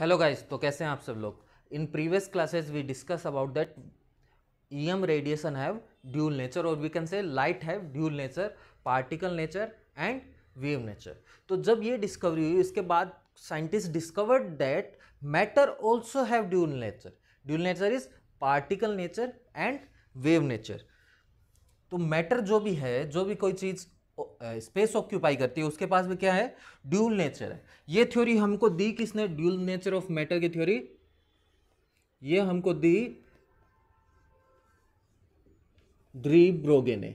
Hello guys तो कैसे हैं आप सब लोग in previous classes we discuss about that EM radiation have dual nature और we can say light have dual nature particle nature and wave nature तो जब ये डिस्कवरी हुई इसके बाद scientist discovered that matter also have dual nature dual nature is particle nature and wave nature तो matter जो भी है जो भी कोई चीज़ स्पेस ऑक्यूपाई करती है उसके पास में क्या है ड्यूल नेचर है ये थ्योरी हमको दी किसने ड्यूल नेचर ऑफ मैटर की थ्योरी ये हमको दी ड्री ब्रोगे ने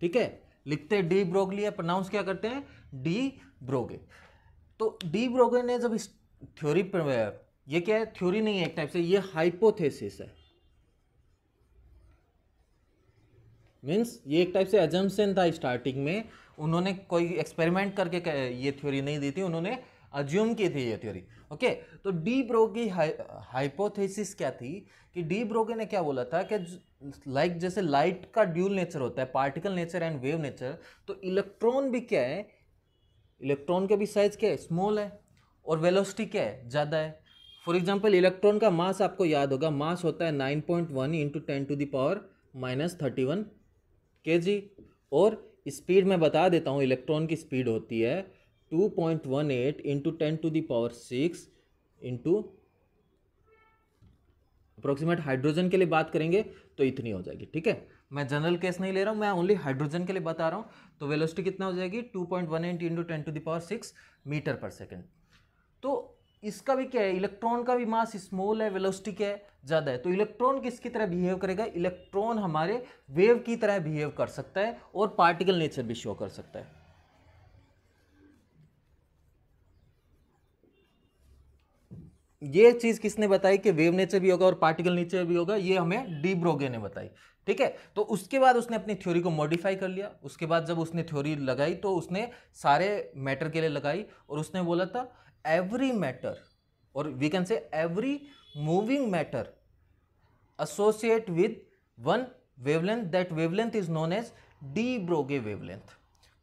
ठीक है लिखते डी ब्रोगली या प्रोनाउंस क्या करते हैं डी ब्रोगे तो डी ब्रोगे ने जब इस थ्योरी पर ये क्या है थ्योरी नहीं है एक टाइप से ये हाइपोथेसिस है मीन्स ये एक टाइप से एजम्पन था स्टार्टिंग में उन्होंने कोई एक्सपेरिमेंट करके ये थ्योरी नहीं दी थी उन्होंने अज्यूम की थी ये थ्योरी ओके तो डी ब्रो की हाइपोथेसिस क्या थी कि डी ब्रोगे ने क्या बोला था कि लाइक जैसे लाइट का ड्यूल नेचर होता है particle nature and wave nature तो इलेक्ट्रॉन भी क्या है इलेक्ट्रॉन का भी साइज क्या है स्मॉल है और वेलोसिटी क्या है ज़्यादा है फॉर एग्जाम्पल इलेक्ट्रॉन का मास आपको याद होगा मास होता है nine point one into ten to the power minus thirty one K G और स्पीड मैं बता देता हूँ इलेक्ट्रॉन की स्पीड होती है two point one eight into ten to the power six into approximate hydrogen के लिए बात करेंगे तो इतनी हो जाएगी ठीक है मैं जनरल केस नहीं ले रहा हूँ मैं ओनली हाइड्रोजन के लिए बता रहा हूँ तो वेलोसिटी कितना हो जाएगी two point one eight into ten to the power six metre per second तो इसका भी क्या है इलेक्ट्रॉन का भी मास स्मॉल है वेलोसिटी क्या है ज़्यादा है तो इलेक्ट्रॉन किसकी तरह बिहेव करेगा इलेक्ट्रॉन हमारे वेव की तरह बिहेव कर सकता है और पार्टिकल नेचर भी शो कर सकता है ये चीज़ किसने बताई कि वेव नेचर भी होगा और पार्टिकल नेचर भी होगा ये हमें डी ब्रोगे ने बताई ठीक है तो उसके बाद उसने अपनी थ्योरी को मॉडिफाई कर लिया उसके बाद जब उसने थ्योरी लगाई तो उसने सारे मैटर के लिए लगाई और उसने बोला था एवरी मैटर और we can say every moving matter associate with one wavelength that wavelength is known as de Broglie wavelength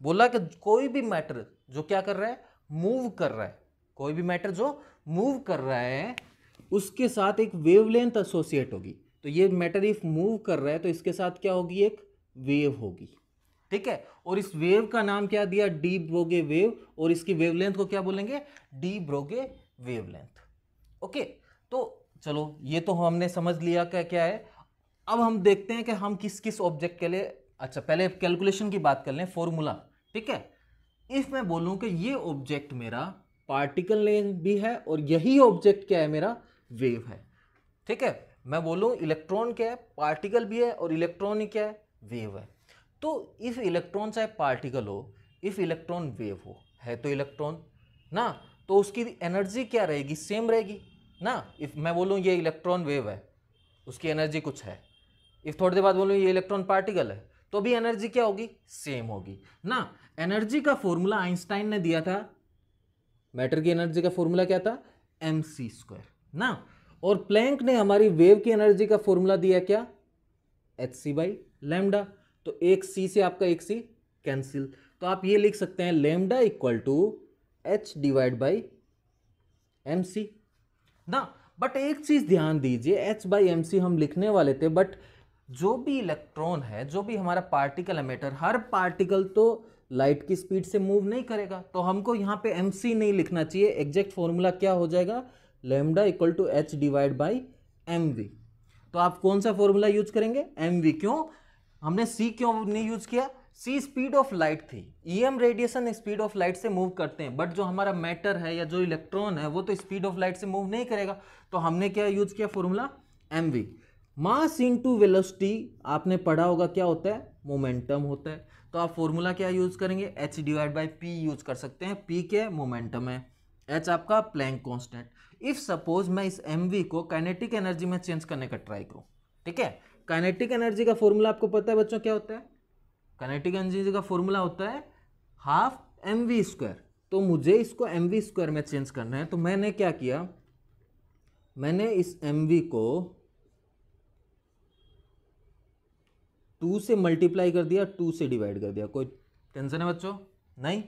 बोला कि कोई भी मैटर जो क्या कर रहा है मूव कर रहा है कोई भी मैटर जो मूव कर रहा है उसके साथ एक वेवलेंथ एसोसिएट होगी तो ये मैटर इफ मूव कर रहा है तो इसके साथ क्या होगी एक वेव होगी ठीक है और इस वेव का नाम क्या दिया डी ब्रोगे वेव और इसकी वेवलेंथ को क्या बोलेंगे डी ब्रोगे वेवलेंथ ओके तो चलो ये तो हमने समझ लिया क्या क्या है अब हम देखते हैं कि हम किस किस ऑब्जेक्ट के लिए अच्छा पहले कैलकुलेशन की बात कर लें फॉर्मूला ठीक है इफ़ मैं बोलूँ कि ये ऑब्जेक्ट मेरा पार्टिकल लेंथ भी है और यही ऑब्जेक्ट क्या है मेरा वेव है ठीक है मैं बोलूँ इलेक्ट्रॉन क्या है पार्टिकल भी है और इलेक्ट्रॉन क्या है वेव है तो इफ़ इलेक्ट्रॉन चाहे पार्टिकल हो इफ़ इलेक्ट्रॉन वेव हो है तो इलेक्ट्रॉन ना तो उसकी एनर्जी क्या रहेगी सेम रहेगी ना इफ़ मैं बोलूँ ये इलेक्ट्रॉन वेव है उसकी एनर्जी कुछ है इफ़ थोड़ी देर बाद बोलूँ ये इलेक्ट्रॉन पार्टिकल है तो भी एनर्जी क्या होगी सेम होगी ना एनर्जी का फॉर्मूला आइंस्टाइन ने दिया था मैटर की एनर्जी का फॉर्मूला क्या था एम सी स्क्वायर ना और प्लैंक ने हमारी वेव की एनर्जी का फॉर्मूला दिया क्या एच सी बाई लेमडा तो एक सी से आपका एक सी कैंसिल तो आप ये लिख सकते हैं lambda equal to H divide by M C ना बट एक चीज़ ध्यान दीजिए एच बाई एम सी हम लिखने वाले थे बट जो भी इलेक्ट्रॉन है जो भी हमारा पार्टिकल है मैटर हर पार्टिकल तो लाइट की स्पीड से मूव नहीं करेगा तो हमको यहाँ पे एम सी नहीं लिखना चाहिए एग्जैक्ट फॉर्मूला क्या हो जाएगा lambda equal to H divide by M V तो आप कौन सा फॉर्मूला यूज करेंगे एम वी क्यों हमने सी क्यों नहीं यूज किया सी स्पीड ऑफ लाइट थी E M radiation speed of light से मूव करते हैं बट जो हमारा मैटर है या जो इलेक्ट्रॉन है वो तो स्पीड ऑफ लाइट से मूव नहीं करेगा तो हमने क्या यूज किया formula M V mass to velocity आपने पढ़ा होगा क्या होता है मोमेंटम होता है तो आप फॉर्मूला क्या यूज करेंगे H divide by P use कर सकते हैं पी के मोमेंटम है एच आपका प्लैंक कॉन्स्टेंट इफ सपोज मैं इस एम वी को काइनेटिक एनर्जी में चेंज करने का ट्राई करूँ ठीक है काइनेटिक एनर्जी का फॉर्मूला आपको पता है बच्चों क्या होता है काइनेटिक एनर्जी का फॉर्मूला होता है हाफ एम वी स्क्वायर तो मुझे इसको एम वी स्क्वायर में चेंज करना है तो मैंने क्या किया मैंने इस एम वी को टू से मल्टीप्लाई कर दिया टू से डिवाइड कर दिया कोई टेंशन है बच्चों नहीं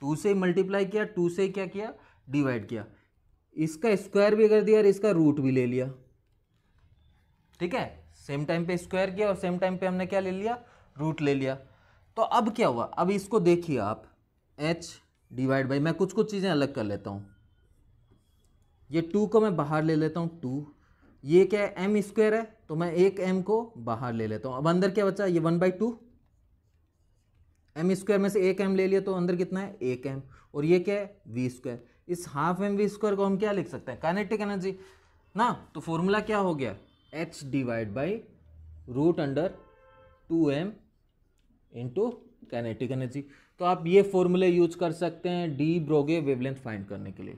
टू से मल्टीप्लाई किया टू से क्या किया डिवाइड किया इसका स्क्वायर भी कर दिया और इसका रूट भी ले लिया ठीक है सेम टाइम पे स्क्वायर किया और सेम टाइम पे हमने क्या ले लिया रूट ले लिया तो अब क्या हुआ अब इसको देखिए आप एच डिवाइड बाई मैं कुछ कुछ चीज़ें अलग कर लेता हूँ ये टू को मैं बाहर ले लेता हूँ टू ये क्या है एम स्क्वायर है तो मैं एक एम को बाहर ले लेता हूँ अब अंदर क्या बचा ये one by two M square में से एक एम ले लिया तो अंदर कितना है एक एम और ये क्या है वी स्क्वायर इस हाफ एम वी स्क्वायर को हम क्या लिख सकते हैं काइनेटिक एनर्जी ना तो फॉर्मूला क्या हो गया H divide by root under two M into kinetic energy तो आप ये फॉर्मूले यूज कर सकते हैं डी ब्रोगे वेवलेंथ फाइंड करने के लिए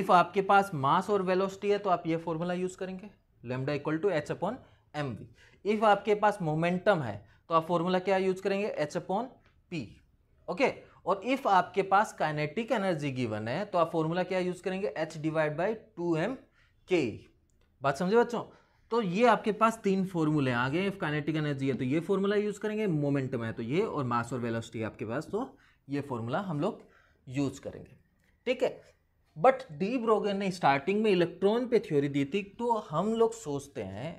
इफ़ आपके पास मास और वेलोसिटी है तो आप ये फॉर्मूला यूज़ करेंगे lambda equal to H upon M V if आपके पास मोमेंटम है तो आप फॉर्मूला क्या यूज़ करेंगे एच अपॉन पी ओके और इफ़ आपके पास काइनेटिक एनर्जी गिवन है तो आप फॉर्मूला क्या यूज़ करेंगे H divide by two M के बात समझे बच्चों तो ये आपके पास तीन फॉर्मूले हैं आगे काइनेटिक एनर्जी है तो ये फॉर्मूला यूज़ करेंगे मोमेंटम है तो ये और मास और वेलोसिटी आपके पास तो ये फॉर्मूला हम लोग यूज़ करेंगे ठीक है बट डी ब्रोगन ने स्टार्टिंग में इलेक्ट्रॉन पे थ्योरी दी थी तो हम लोग सोचते हैं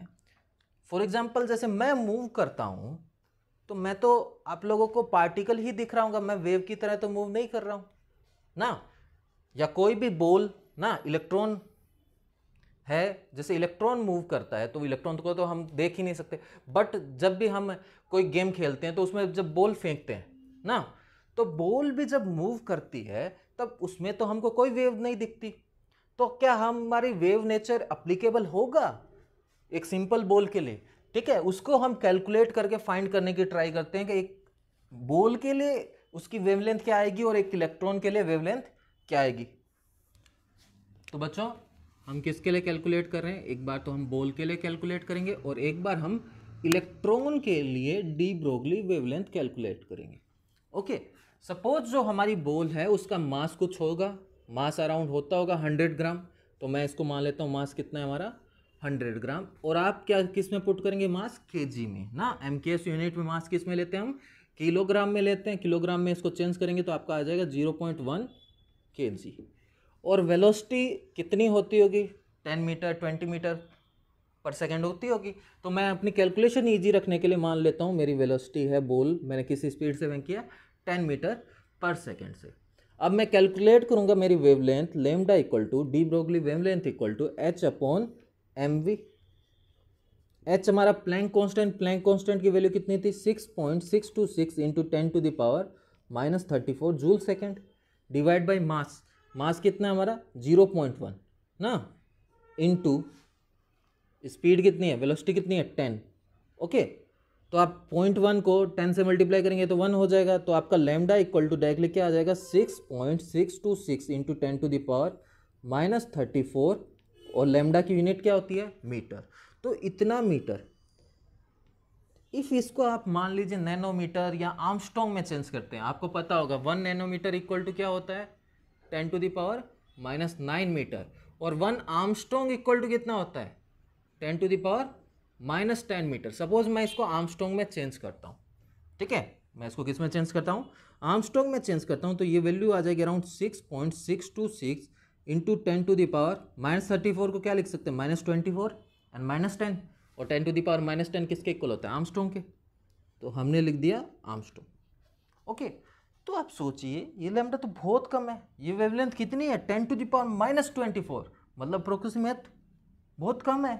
फॉर एग्जाम्पल जैसे मैं मूव करता हूँ तो मैं तो आप लोगों को पार्टिकल ही दिख रहा हूँ मैं वेव की तरह तो मूव नहीं कर रहा हूँ ना या कोई भी बोल ना इलेक्ट्रॉन है जैसे इलेक्ट्रॉन मूव करता है तो इलेक्ट्रॉन को तो हम देख ही नहीं सकते बट जब भी हम कोई गेम खेलते हैं तो उसमें जब बॉल फेंकते हैं ना तो बॉल भी जब मूव करती है तब उसमें तो हमको कोई वेव नहीं दिखती तो क्या हमारी वेव नेचर अप्लीकेबल होगा एक सिंपल बॉल के लिए ठीक है उसको हम कैलकुलेट करके फाइंड करने की ट्राई करते हैं कि एक बॉल के लिए उसकी वेवलेंथ क्या आएगी और एक इलेक्ट्रॉन के लिए वेवलेंथ क्या आएगी तो बच्चों हम किसके लिए कैलकुलेट कर रहे हैं एक बार तो हम बोल के लिए कैलकुलेट करेंगे और एक बार हम इलेक्ट्रॉन के लिए डी ब्रोगली वेवलेंथ कैलकुलेट करेंगे ओके सपोज जो हमारी बोल है उसका मास कुछ होगा मास अराउंड होता होगा हंड्रेड ग्राम तो मैं इसको मान लेता हूँ मास कितना है हमारा हंड्रेड ग्राम और आप क्या किस में पुट करेंगे मास के जी में ना एम के एस यूनिट में मास किस में लेते हैं हम किलोग्राम में लेते हैं किलोग्राम में इसको चेंज करेंगे तो आपका आ जाएगा zero point one K G और वेलोसिटी कितनी होती होगी ten metre twenty metre per second होती होगी तो मैं अपनी कैलकुलेशन ईजी रखने के लिए मान लेता हूँ मेरी वेलोसिटी है बोल मैंने किस स्पीड से मैं किया टेन मीटर पर सेकेंड से अब मैं कैलकुलेट करूँगा मेरी wavelength lambda equal to de Broglie wavelength equal to H upon M V H हमारा प्लैंक कॉन्स्टेंट प्लैंक कॉन्स्टेंट की वैल्यू कितनी थी six point six two six into ten to the power minus thirty four joule second divide by mass mass कितना है हमारा zero point one ना into speed कितनी है वेलोसिटी कितनी है टेन ओके तो आप पॉइंट वन को टेन से मल्टीप्लाई करेंगे तो वन हो जाएगा तो आपका लेमडा इक्वल टू डायरेक्टली क्या आ जाएगा six point six two six into ten to the power minus thirty four और लेमडा की यूनिट क्या होती है मीटर तो इतना मीटर इफ़ इसको आप मान लीजिए नैनोमीटर या आर्मस्ट्रॉन्ग में चेंज करते हैं आपको पता होगा वन नैनोमीटर इक्वल टू क्या होता है ten to the power minus nine metre और वन आर्मस्ट्रोंग इक्वल टू कितना होता है ten to the power minus ten metre suppose मैं इसको आर्मस्ट्रोंग में चेंज करता हूँ ठीक है मैं इसको किस में चेंज करता हूँ आर्मस्ट्रोंग में चेंज करता हूँ तो ये वैल्यू आ जाएगी around six point six two six into ten to the power minus thirty four को क्या लिख सकते हैं minus twenty four and minus ten और ten to the power minus ten किसके इक्वल होता है आर्मस्ट्रोंग के तो हमने लिख दिया आर्मस्ट्रोंग ओके okay. तो आप सोचिए ये लैम्डा तो बहुत कम है ये वेवलेंथ कितनी है ten to the power minus twenty four मतलब प्रोक्सीमेट बहुत कम है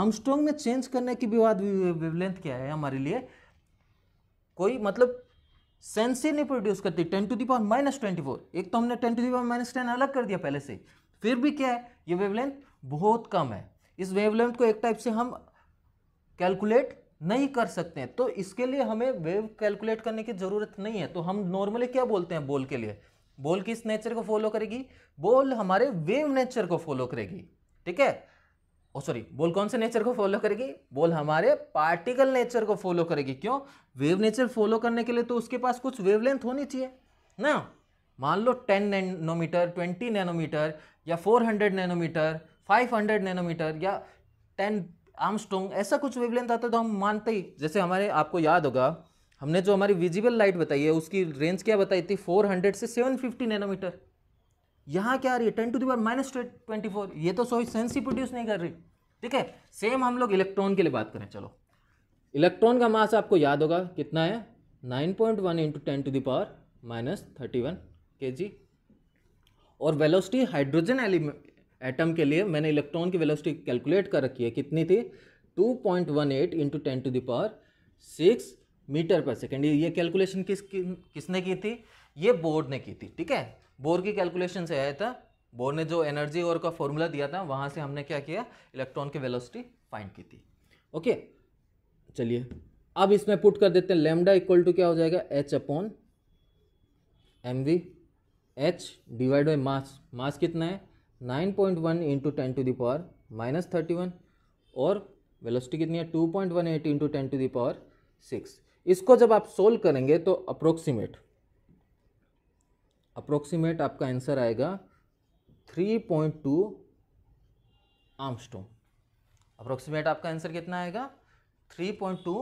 आर्मस्ट्रॉन्ग में चेंज करने की विवाद वेवलेंथ क्या है हमारे लिए कोई मतलब सेंस ही नहीं प्रोड्यूस करती ten to the power minus twenty four एक तो हमने ten to the power minus ten अलग कर दिया पहले से फिर भी क्या है ये वेवलेंथ बहुत कम है इस वेवलेंथ को एक टाइप से हम कैलकुलेट नहीं कर सकते हैं तो इसके लिए हमें वेव कैलकुलेट करने की ज़रूरत नहीं है तो हम नॉर्मली क्या बोलते हैं बोल के लिए बोल किस नेचर को फॉलो करेगी बोल हमारे वेव नेचर को फॉलो करेगी ठीक है ओ सॉरी बोल कौन से नेचर को फॉलो करेगी बोल हमारे पार्टिकल नेचर को फॉलो करेगी क्यों वेव नेचर फॉलो करने के लिए तो उसके पास कुछ लेंथ होनी चाहिए ना मान लो टेन नैनोमीटर ट्वेंटी नैनोमीटर या हंड्रेड नैनोमीटर हंड्रेड नैनोमीटर या टेन आर्मस्ट्रोंग ऐसा कुछ वेवलेंथ आता है तो हम मानते ही जैसे हमारे आपको याद होगा हमने जो हमारी विजिबल लाइट बताई है उसकी रेंज क्या बताई थी 400 से 750 नैनोमीटर यहाँ क्या आ रही है ten to the power minus twenty four ये तो सोई सेंस ही प्रोड्यूस नहीं कर रही ठीक है सेम हम लोग इलेक्ट्रॉन के लिए बात करें चलो इलेक्ट्रॉन का मास आपको याद होगा कितना है nine point one into ten to the power minus thirty one K G और वेलोसिटी हाइड्रोजन एलिमेंट एटम के लिए मैंने इलेक्ट्रॉन की वेलोसिटी कैलकुलेट कर रखी है कितनी थी 2.18 point one eight into ten to the power six metre per second ये कैलकुलेशन किस कि, किसने की थी ये बोर्ड ने की थी ठीक है बोर्ड की कैलकुलेशन से आया था बोर्ड ने जो एनर्जी और का फॉर्मूला दिया था वहाँ से हमने क्या किया इलेक्ट्रॉन की वेलोसिटी फाइंड की थी ओके चलिए अब इसमें पुट कर देते हैं लेमडा इक्वल टू क्या हो जाएगा H upon M V H divide by mass mass कितना है nine point one into ten to the power minus thirty one और वेलोसिटी कितनी है two point one eight into ten to the power six इसको जब आप सोल्व करेंगे तो अप्रोक्सीमेट अप्रोक्सीमेट आपका आंसर आएगा थ्री पॉइंट टू आर्मस्टोंग अप्रोक्सीमेट आपका आंसर कितना आएगा थ्री पॉइंट टू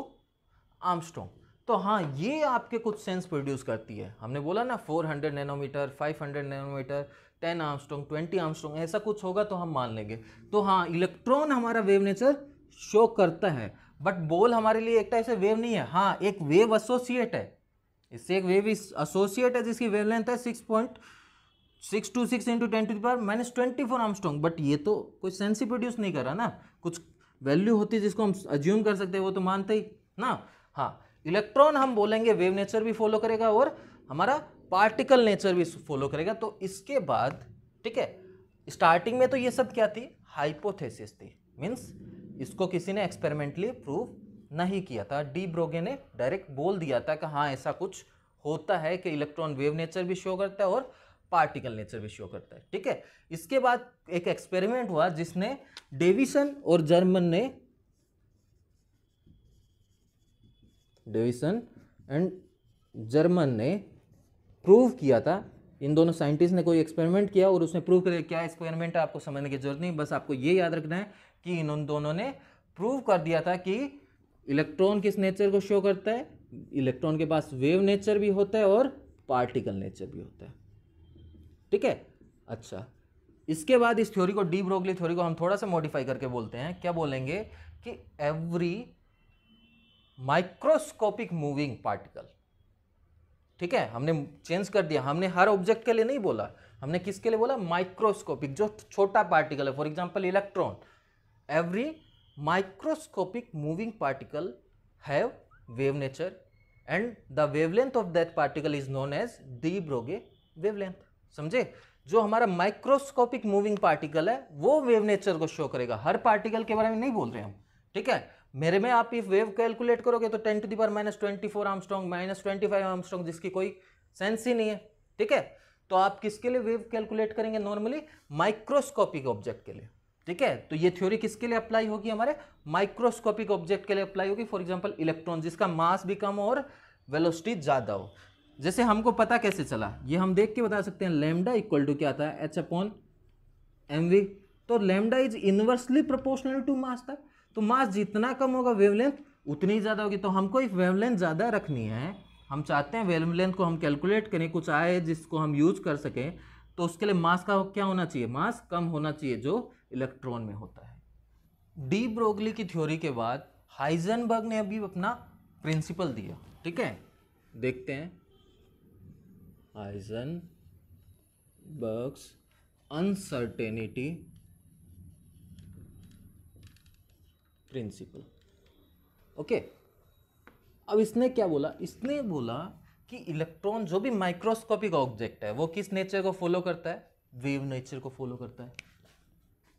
आर्मस्टोंग तो हाँ ये आपके कुछ सेंस प्रोड्यूस करती है हमने बोला ना 400 nanometer 500 nanometer ten angstrom twenty angstrom ऐसा कुछ होगा तो हम मान लेंगे तो हाँ इलेक्ट्रॉन हमारा वेव नेचर शो करता है बट बॉल हमारे लिए एक टाइप से वेव नहीं है हाँ एक वेव एसोसिएट है इससे एक वेव एसोसिएट है जिसकी वेव लेंथ है six point six two six into ten to the power minus twenty four angstrom but ये तो कोई सेंस ही प्रोड्यूस नहीं कर रहा ना कुछ वैल्यू होती जिसको हम अज्यूम कर सकते हैं वो तो मानते ही ना हाँ इलेक्ट्रॉन हम बोलेंगे वेव नेचर भी फॉलो करेगा और हमारा पार्टिकल नेचर भी फॉलो करेगा तो इसके बाद ठीक है स्टार्टिंग में तो ये सब क्या थी हाइपोथेसिस थी मीन्स इसको किसी ने एक्सपेरिमेंटली प्रूव नहीं किया था डी ब्रोगे ने डायरेक्ट बोल दिया था कि हाँ ऐसा कुछ होता है कि इलेक्ट्रॉन वेव नेचर भी शो करता है और पार्टिकल नेचर भी शो करता है ठीक है इसके बाद एक एक्सपेरिमेंट हुआ जिसने डेविसन और जर्मन ने डेविसन एंड जर्मन ने प्रूव किया था इन दोनों साइंटिस्ट ने कोई एक्सपेरिमेंट किया और उसने प्रूव कर क्या एक्सपेरिमेंट आपको समझने की जरूरत नहीं बस आपको ये याद रखना है कि इन दोनों ने प्रूव कर दिया था कि इलेक्ट्रॉन किस नेचर को शो करता है इलेक्ट्रॉन के पास वेव नेचर भी होता है और पार्टिकल नेचर भी होता है ठीक है अच्छा इसके बाद इस थ्योरी को डी ब्रोगली थ्योरी को हम थोड़ा सा मॉडिफाई करके बोलते हैं क्या बोलेंगे कि एवरी माइक्रोस्कोपिक मूविंग पार्टिकल ठीक है हमने चेंज कर दिया हमने हर ऑब्जेक्ट के लिए नहीं बोला हमने किसके लिए बोला माइक्रोस्कोपिक जो छोटा पार्टिकल है for example electron every microscopic moving particle have wave nature and the wavelength of that particle is known as de Broglie wavelength समझे जो हमारा माइक्रोस्कोपिक मूविंग पार्टिकल है वो वेव नेचर को शो करेगा हर पार्टिकल के बारे में नहीं बोल रहे हम ठीक है मेरे में आप इफ वेव कैलकुलेट करोगे तो ten to power minus twenty four strong minus twenty five strong जिसकी कोई सेंस ही नहीं है ठीक है तो आप किसके लिए वेव कैलकुलेट करेंगे नॉर्मली माइक्रोस्कोपिक ऑब्जेक्ट के लिए ठीक है तो ये थ्योरी किसके लिए अप्लाई होगी हमारे माइक्रोस्कोपिक ऑब्जेक्ट के लिए अप्लाई होगी फॉर एग्जाम्पल इलेक्ट्रॉन जिसका मास भी कम हो और वेलोसिटी ज़्यादा हो जैसे हमको पता कैसे चला ये हम देख के बता सकते हैं लेमडा इक्वल टू क्या आता है एच अपॉन एम तो lambda is inversely proportional to mass तक तो मास जितना कम होगा वेवलेंथ उतनी ज़्यादा होगी तो हमको एक वेवलेंथ ज़्यादा रखनी है हम चाहते हैं वेवलेंथ को हम कैलकुलेट करें कुछ आए जिसको हम यूज कर सकें तो उसके लिए मास का क्या होना चाहिए मास कम होना चाहिए जो इलेक्ट्रॉन में होता है डी ब्रोगली की थ्योरी के बाद हाइजनबर्ग ने अभी अपना प्रिंसिपल दिया ठीक है देखते हैं Heisenberg's uncertainty principle okay अब इसने क्या बोला इसने बोला कि इलेक्ट्रॉन जो भी माइक्रोस्कोपिक ऑब्जेक्ट है वो किस नेचर को फॉलो करता है वेव नेचर को फॉलो करता है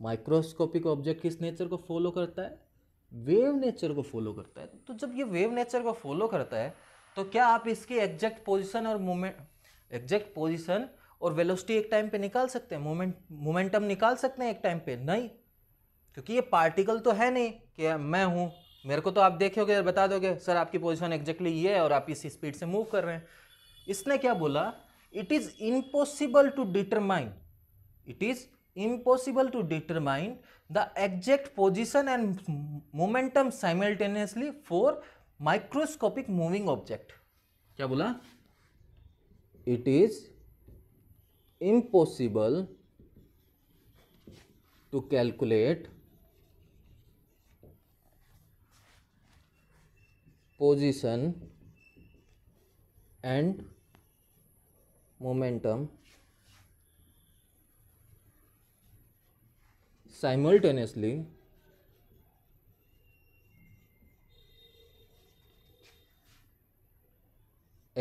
माइक्रोस्कोपिक ऑब्जेक्ट किस नेचर को फॉलो करता है वेव नेचर को फॉलो करता है तो जब ये वेव नेचर को फॉलो करता है तो क्या आप इसकी एग्जैक्ट पोजिशन और मोमेंट एग्जैक्ट पोजिशन और वेलोसिटी एक टाइम पे निकाल सकते हैं मोमेंट मोमेंटम निकाल सकते हैं एक टाइम पे नहीं क्योंकि ये पार्टिकल तो है नहीं कि मैं हूँ मेरे को तो आप देखोगे बता दोगे सर आपकी पोजीशन एग्जैक्टली ये है और आप इसी स्पीड से मूव कर रहे हैं इसने क्या बोला it is impossible to determine it is impossible to determine the exact position and momentum simultaneously for microscopic moving object क्या बोला it is impossible to calculate position and momentum simultaneously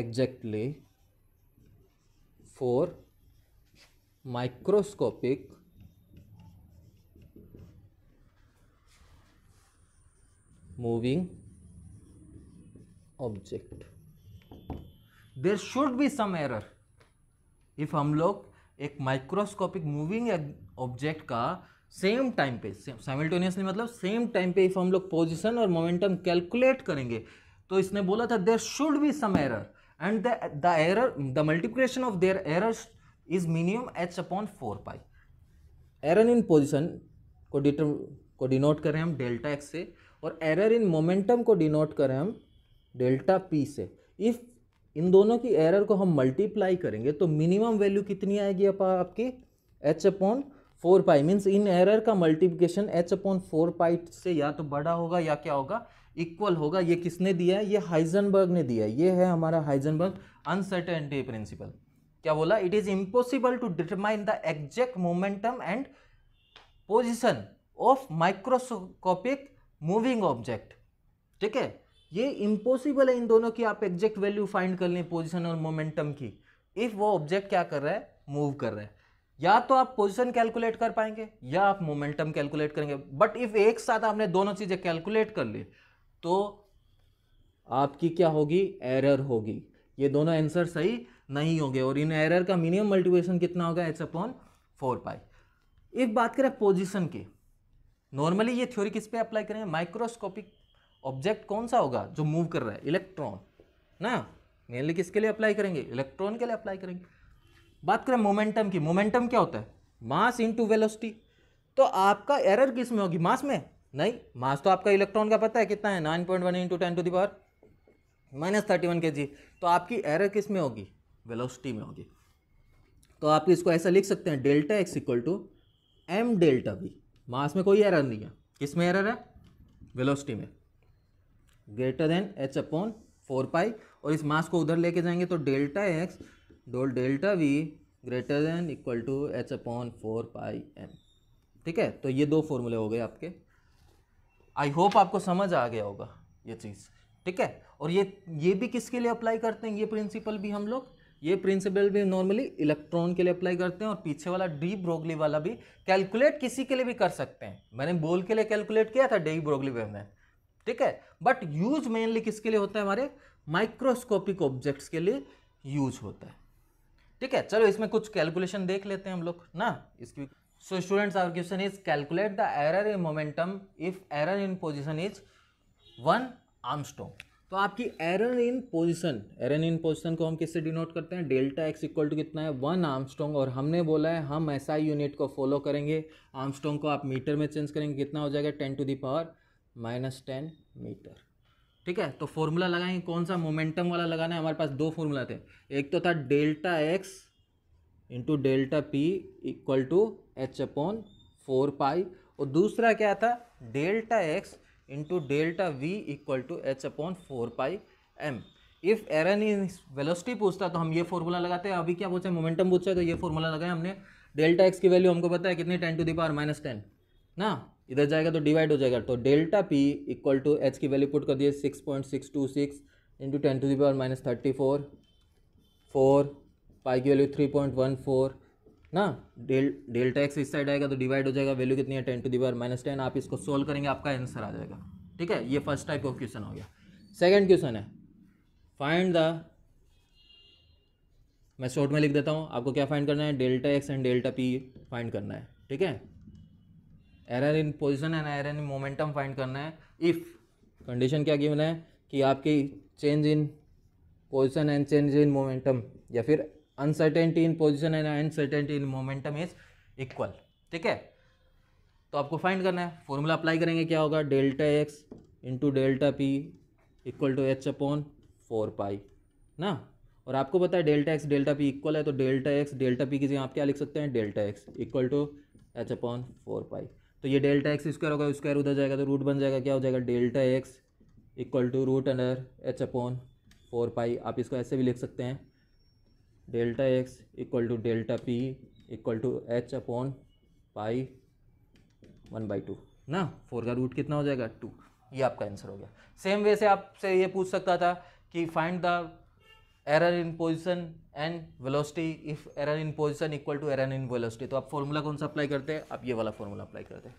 exactly for microscopic moving object there should be some error if हम लोग एक microscopic moving object का same time पे simultaneously मतलब same time पे if हम लोग पोजिशन और मोमेंटम कैलकुलेट करेंगे तो इसने बोला था there should be some error and the the error the multiplication of their error is minimum H upon four pi error in position को डिटर को डिनोट करें हम डेल्टा एक्स से और एरर इन मोमेंटम को डिनोट करें हम डेल्टा पी से इफ़ इन दोनों की एरर को हम मल्टीप्लाई करेंगे तो मिनिमम वैल्यू कितनी आएगी आप आपकी H upon four pi means इन एरर का multiplication H upon four pi से या तो बड़ा होगा या क्या होगा इक्वल होगा ये किसने दिया है ये हाइजनबर्ग ने दिया है ये है हमारा हाइजनबर्ग अनसर्टेनिटी प्रिंसिपल क्या बोला it is impossible to determine the exact momentum and position of microscopic moving object ठीक है ये इम्पॉसिबल है इन दोनों की आप एग्जैक्ट वैल्यू फाइंड कर लें पोजिशन और मोमेंटम की इफ़ वो ऑब्जेक्ट क्या कर रहा है मूव कर रहा है या तो आप पोजिशन कैलकुलेट कर पाएंगे या आप मोमेंटम कैलकुलेट करेंगे बट इफ़ एक साथ आपने दोनों चीज़ें कैलकुलेट कर ली तो आपकी क्या होगी एरर होगी ये दोनों आंसर सही नहीं होंगे और इन एरर का मिनिमम मल्टीप्लिकेशन कितना होगा एच अपॉन फोर पाई एक बात करें पोजिशन की नॉर्मली ये थ्योरी किस पे अप्लाई करेंगे माइक्रोस्कोपिक ऑब्जेक्ट कौन सा होगा जो मूव कर रहा है इलेक्ट्रॉन ना मेनली किसके लिए अप्लाई करेंगे इलेक्ट्रॉन के लिए अप्लाई करेंगे बात करें मोमेंटम की मोमेंटम क्या होता है मास इनटू वेलोसिटी तो आपका एरर किस में होगी मास में नहीं मास तो आपका इलेक्ट्रॉन का पता है कितना है nine point one into ten to power minus thirty one K G तो आपकी एरर किस में होगी वेलोसिटी में होगी तो आप इसको ऐसा लिख सकते हैं delta X equal to M delta B mass में कोई एरर नहीं है किस में एरर है वेलोसिटी में greater than H upon four pi और इस मास को उधर लेके जाएंगे तो डेल्टा एक्स डोल delta V greater than equal to H upon four pi M ठीक है तो ये दो फॉर्मूले हो गए आपके आई होप आपको समझ आ गया होगा ये चीज़ ठीक है और ये ये भी किसके लिए अप्लाई करते हैं ये प्रिंसिपल भी हम लोग ये प्रिंसिपल भी नॉर्मली इलेक्ट्रॉन के लिए अप्लाई करते हैं और पीछे वाला डी ब्रोगली वाला भी कैलकुलेट किसी के लिए भी कर सकते हैं मैंने बोल के लिए कैलकुलेट किया था डी ब्रोगली वेवलेंथ ठीक है बट यूज मेनली किसके लिए होता है हमारे माइक्रोस्कोपिक ऑब्जेक्ट्स के लिए यूज होता है ठीक है चलो इसमें कुछ कैलकुलेशन देख लेते हैं हम लोग ना इसकी so students our question is calculate the error in momentum if error in position is one angstrom तो आपकी error in position error in position को हम किससे डिनोट करते हैं डेल्टा एक्स इक्वल टू कितना है वन आर्मस्टोंग और हमने बोला है हम एसआई यूनिट को फॉलो करेंगे आर्मस्टोंग को आप मीटर में चेंज करेंगे कितना हो जाएगा ten to the power minus ten meter ठीक है तो फॉर्मूला लगाएंगे कौन सा मोमेंटम वाला लगाना है हमारे पास दो फॉर्मूला थे एक तो था delta X into delta P equal to H upon four pi और दूसरा क्या था delta X into delta V equal to H upon four pi M if error in velocity पूछता तो हम ये फॉर्मूला लगाते हैं अभी क्या पूछा है मोमेंटम पूछा है तो ये फॉर्मूला लगाया हमने डेल्टा एक्स की वैल्यू हमको पता है कितनी ten to the power minus ten ना इधर जाएगा तो डिवाइड हो जाएगा तो delta P equal to H की वैल्यू पुट कर दिए six point six two six into ten to the power minus thirty four four pi की value three point one four ना डेल डेल्टा एक्स इस साइड आएगा तो डिवाइड हो जाएगा वैल्यू कितनी है ten to the power minus ten आप इसको सोल्व करेंगे आपका आंसर आ जाएगा ठीक है ये फर्स्ट टाइप ऑफ क्वेश्चन हो गया सेकेंड क्वेश्चन है फाइंड द मैं शॉर्ट में लिख देता हूँ आपको क्या फाइंड करना है delta X and delta P find करना है ठीक है error in position and error in momentum find करना है इफ़ कंडीशन क्या गिवन है कि आपकी change in position and change in momentum या फिर uncertainty in position and uncertainty in momentum is equal ठीक है तो आपको फाइंड करना है फॉर्मूला अप्लाई करेंगे क्या होगा delta X into delta P equal to H upon four pi ना और आपको पता है delta X delta P equal है तो डेल्टा एक्स डेल्टा पी की जगह आप क्या लिख सकते हैं delta X equal to H upon four pi तो ये डेल्टा एक्स स्क्वायर होगा स्क्वायर उधर जाएगा तो रूट बन जाएगा क्या हो जाएगा delta X equal to root under H upon four pi आप इसको ऐसे भी लिख सकते हैं delta X equal to delta P equal to H upon pi one by two ना फोर का रूट कितना हो जाएगा टू ये आपका आंसर हो गया सेम वे से आपसे ये पूछ सकता था कि find the error in position and velocity if error in position equal to error in velocity तो आप फॉर्मूला कौन सा अप्लाई करते हैं आप ये वाला फॉर्मूला अप्लाई करते हैं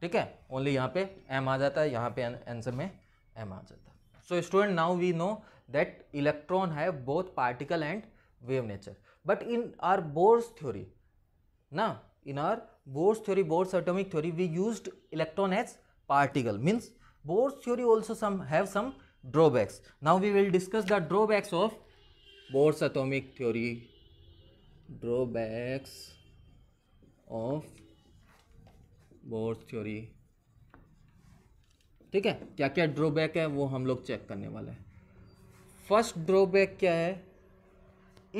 ठीक है ओनली यहाँ पे एम आ जाता है यहाँ पे आंसर में एम आ जाता है so student now we know that electron है both particle and wave nature but in our Bohr's theory ना in our Bohr's theory Bohr's atomic theory we use electron as particle means Bohr's theory also some have some drawbacks now we will discuss the drawbacks of bohr's atomic theory drawbacks of bohr's theory ठीक है क्या क्या drawback है वो हम लोग check करने वाले हैं फर्स्ट ड्रॉबैक क्या है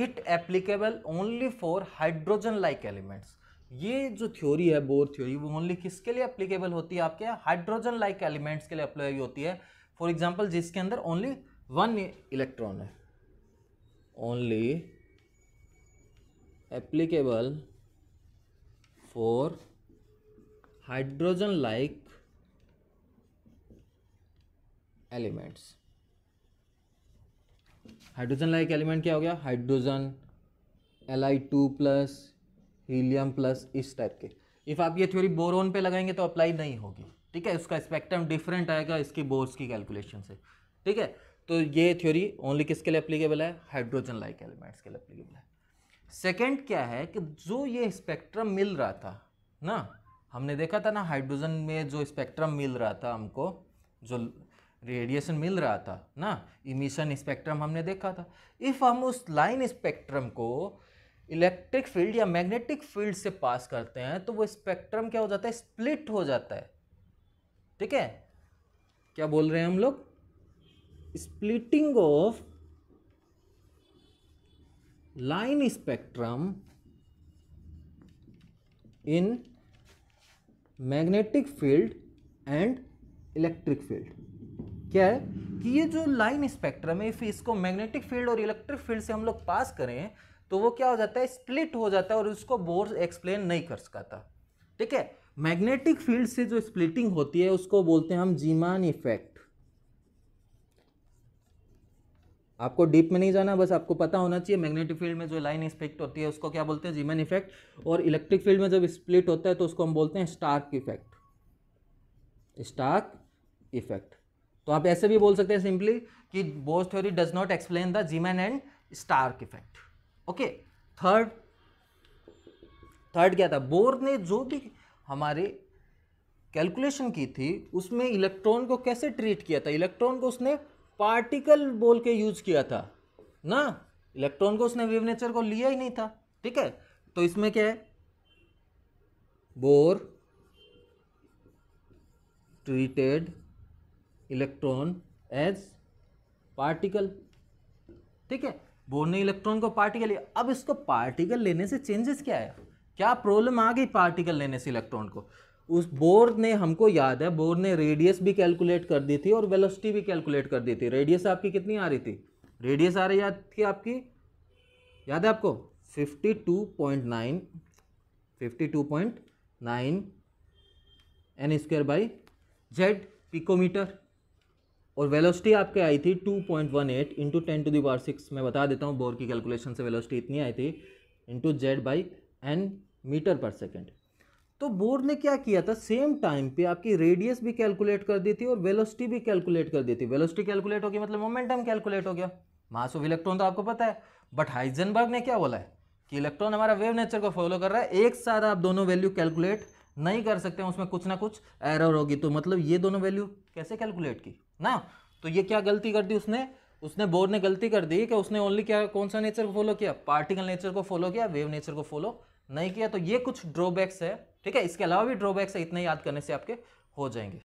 it applicable only for hydrogen like elements ये जो थ्योरी है बोर थ्योरी वो ओनली किसके लिए एप्लीकेबल होती है आपके हाइड्रोजन लाइक एलिमेंट्स के लिए अप्लाई होती है फॉर एग्जाम्पल जिसके अंदर ओनली वन इलेक्ट्रॉन है only applicable for hydrogen like elements hydrogen like element क्या हो गया hydrogen L I two plus helium plus इस टाइप के इफ़ आप ये थ्योरी बोरोन पे लगाएंगे तो अप्लाई नहीं होगी ठीक है उसका स्पेक्ट्रम डिफरेंट आएगा इसकी बोर्स की कैलकुलेशन से ठीक है तो ये थ्योरी ओनली किसके लिए अप्लीकेबल है हाइड्रोजन लाइक एलिमेंट्स के लिए अप्लीकेबल है सेकेंड क्या है कि जो ये स्पेक्ट्रम मिल रहा था ना हमने देखा था ना हाइड्रोजन में जो स्पेक्ट्रम मिल रहा था हमको जो रेडिएशन मिल रहा था ना इमिशन स्पेक्ट्रम हमने देखा था इफ़ हम उस लाइन स्पेक्ट्रम को इलेक्ट्रिक फील्ड या मैग्नेटिक फील्ड से पास करते हैं तो वो स्पेक्ट्रम क्या हो जाता है स्प्लिट हो जाता है ठीक है क्या बोल रहे हैं हम लोग splitting of line spectrum in magnetic field and electric field क्या है कि ये जो लाइन स्पेक्ट्रम है इफ इसको मैग्नेटिक फील्ड और इलेक्ट्रिक फील्ड से हम लोग पास करें तो वो क्या हो जाता है स्प्लिट हो जाता है और उसको बोर्स एक्सप्लेन नहीं कर सकता ठीक है मैग्नेटिक फील्ड से जो स्प्लिटिंग होती है उसको बोलते हैं हम जीमान इफेक्ट आपको डीप में नहीं जाना बस आपको पता होना चाहिए मैग्नेटिक फील्ड में जो लाइन इफेक्ट होती है उसको क्या बोलते हैं जीमान इफेक्ट और इलेक्ट्रिक फील्ड में जब स्प्लिट होता है तो उसको हम बोलते हैं स्टार्क इफेक्ट स्टार्क इफेक्ट तो आप ऐसे भी बोल सकते हैं सिंपली कि Bohr's theory does not explain the Zeeman and Stark effect okay third third क्या था बोर ने जो भी हमारी कैलकुलेशन की थी उसमें इलेक्ट्रॉन को कैसे ट्रीट किया था इलेक्ट्रॉन को उसने पार्टिकल बोल के यूज किया था ना इलेक्ट्रॉन को उसने वेव नेचर को लिया ही नहीं था ठीक है तो इसमें क्या है Bohr treated electron as particle ठीक है बोर ने इलेक्ट्रॉन को पार्टिकल लिया अब इसको पार्टिकल लेने से चेंजेस क्या आया क्या प्रॉब्लम आ गई पार्टिकल लेने से इलेक्ट्रॉन को उस बोर ने हमको याद है बोर ने रेडियस भी कैलकुलेट कर दी थी और वेलोसिटी भी कैलकुलेट कर दी थी रेडियस आपकी कितनी आ रही थी रेडियस आ रही याद थी आपकी याद है आपको 52.9 52.9 N square by Z picometer और वेलोसिटी आपके आई थी 2.18 point one eight into ten to the power six मैं बता देता हूँ बोर की कैलकुलेशन से वेलोसिटी इतनी आई थी into Z by N meter per second तो बोर्ड ने क्या किया था सेम टाइम पे आपकी रेडियस भी कैलकुलेट कर दी थी और वेलोसिटी भी कैलकुलेट कर दी थी वेलोसिटी कैलकुलेट हो गई मतलब मोमेंटम कैलकुलेट हो गया मास ऑफ इलेक्ट्रॉन तो आपको पता है बट हाइजनबर्ग ने क्या बोला है कि इलेक्ट्रॉन हमारा वेव नेचर को फॉलो कर रहा है एक साथ आप दोनों वैल्यू कैलकुलेट नहीं कर सकते उसमें कुछ ना कुछ एरर होगी तो मतलब ये दोनों वैल्यू कैसे कैलकुलेट की ना तो ये क्या गलती कर दी उसने उसने बोर्ड ने गलती कर दी कि उसने ओनली क्या कौन सा नेचर को फॉलो किया पार्टिकल नेचर को फॉलो किया वेव नेचर को फॉलो नहीं किया तो ये कुछ ड्रॉबैक्स है ठीक है इसके अलावा भी ड्रॉबैक्स है इतने याद करने से आपके हो जाएंगे